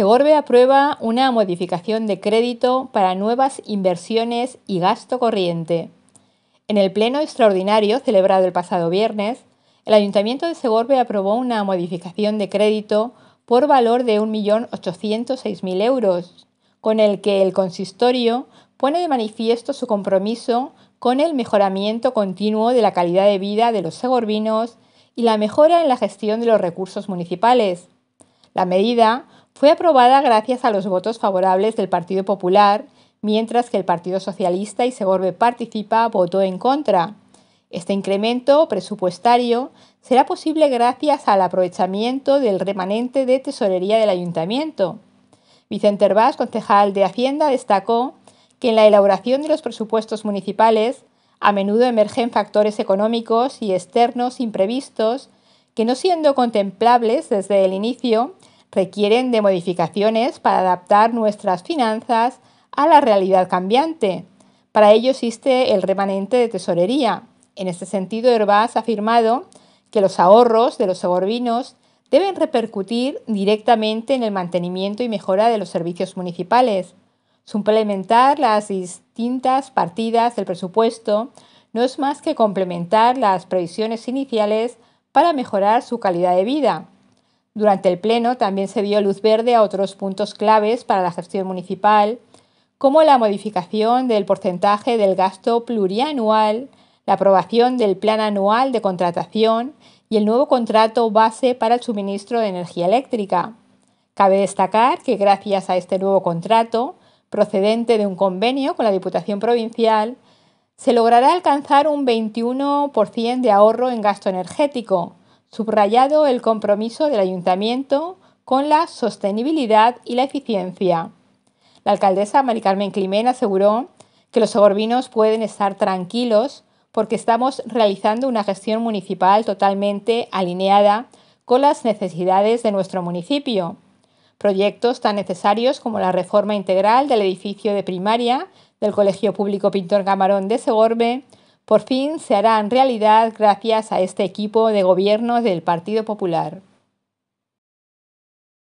Segorbe aprueba una modificación de crédito para nuevas inversiones y gasto corriente. En el Pleno Extraordinario celebrado el pasado viernes, el Ayuntamiento de Segorbe aprobó una modificación de crédito por valor de 1.806.000 euros, con el que el consistorio pone de manifiesto su compromiso con el mejoramiento continuo de la calidad de vida de los segorbinos y la mejora en la gestión de los recursos municipales. La medida fue aprobada gracias a los votos favorables del Partido Popular, mientras que el Partido Socialista y Segorbe Participa votó en contra. Este incremento presupuestario será posible gracias al aprovechamiento del remanente de tesorería del ayuntamiento. Vicente Herbás, concejal de Hacienda, destacó que en la elaboración de los presupuestos municipales a menudo emergen factores económicos y externos imprevistos que no siendo contemplables desde el inicio requieren de modificaciones para adaptar nuestras finanzas a la realidad cambiante. Para ello existe el remanente de tesorería. En este sentido, hervás ha afirmado que los ahorros de los soborbinos deben repercutir directamente en el mantenimiento y mejora de los servicios municipales. Suplementar las distintas partidas del presupuesto no es más que complementar las previsiones iniciales para mejorar su calidad de vida. Durante el Pleno también se dio luz verde a otros puntos claves para la gestión municipal, como la modificación del porcentaje del gasto plurianual, la aprobación del Plan Anual de Contratación y el nuevo contrato base para el suministro de energía eléctrica. Cabe destacar que gracias a este nuevo contrato, procedente de un convenio con la Diputación Provincial, se logrará alcanzar un 21% de ahorro en gasto energético, subrayado el compromiso del ayuntamiento con la sostenibilidad y la eficiencia. La alcaldesa María Carmen Climén aseguró que los sogorbinos pueden estar tranquilos porque estamos realizando una gestión municipal totalmente alineada con las necesidades de nuestro municipio. Proyectos tan necesarios como la reforma integral del edificio de primaria del Colegio Público Pintor Camarón de Segorbe por fin se harán realidad gracias a este equipo de gobierno del Partido Popular.